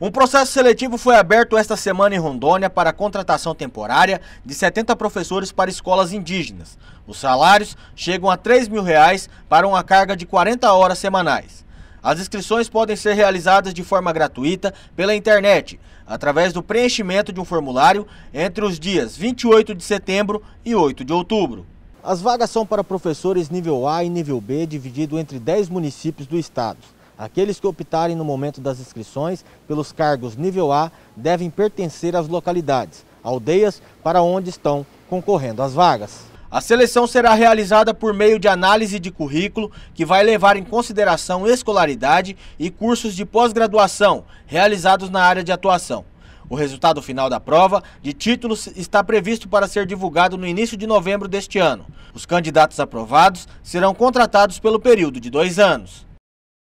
Um processo seletivo foi aberto esta semana em Rondônia para a contratação temporária de 70 professores para escolas indígenas. Os salários chegam a R$ 3 mil reais para uma carga de 40 horas semanais. As inscrições podem ser realizadas de forma gratuita pela internet, através do preenchimento de um formulário entre os dias 28 de setembro e 8 de outubro. As vagas são para professores nível A e nível B, dividido entre 10 municípios do estado. Aqueles que optarem no momento das inscrições pelos cargos nível A devem pertencer às localidades, aldeias para onde estão concorrendo as vagas. A seleção será realizada por meio de análise de currículo, que vai levar em consideração escolaridade e cursos de pós-graduação realizados na área de atuação. O resultado final da prova de títulos está previsto para ser divulgado no início de novembro deste ano. Os candidatos aprovados serão contratados pelo período de dois anos.